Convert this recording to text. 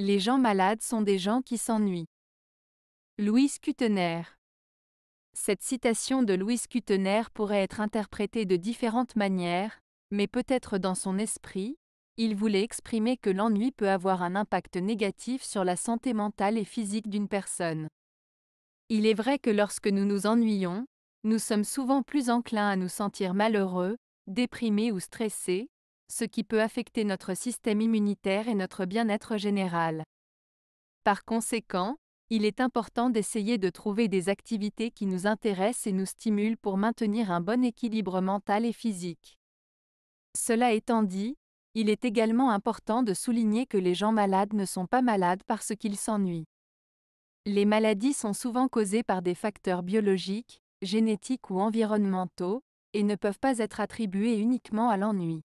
Les gens malades sont des gens qui s'ennuient. Louis Cutener. Cette citation de Louis Cutener pourrait être interprétée de différentes manières, mais peut-être dans son esprit, il voulait exprimer que l'ennui peut avoir un impact négatif sur la santé mentale et physique d'une personne. Il est vrai que lorsque nous nous ennuyons, nous sommes souvent plus enclins à nous sentir malheureux, déprimés ou stressés, ce qui peut affecter notre système immunitaire et notre bien-être général. Par conséquent, il est important d'essayer de trouver des activités qui nous intéressent et nous stimulent pour maintenir un bon équilibre mental et physique. Cela étant dit, il est également important de souligner que les gens malades ne sont pas malades parce qu'ils s'ennuient. Les maladies sont souvent causées par des facteurs biologiques, génétiques ou environnementaux, et ne peuvent pas être attribuées uniquement à l'ennui.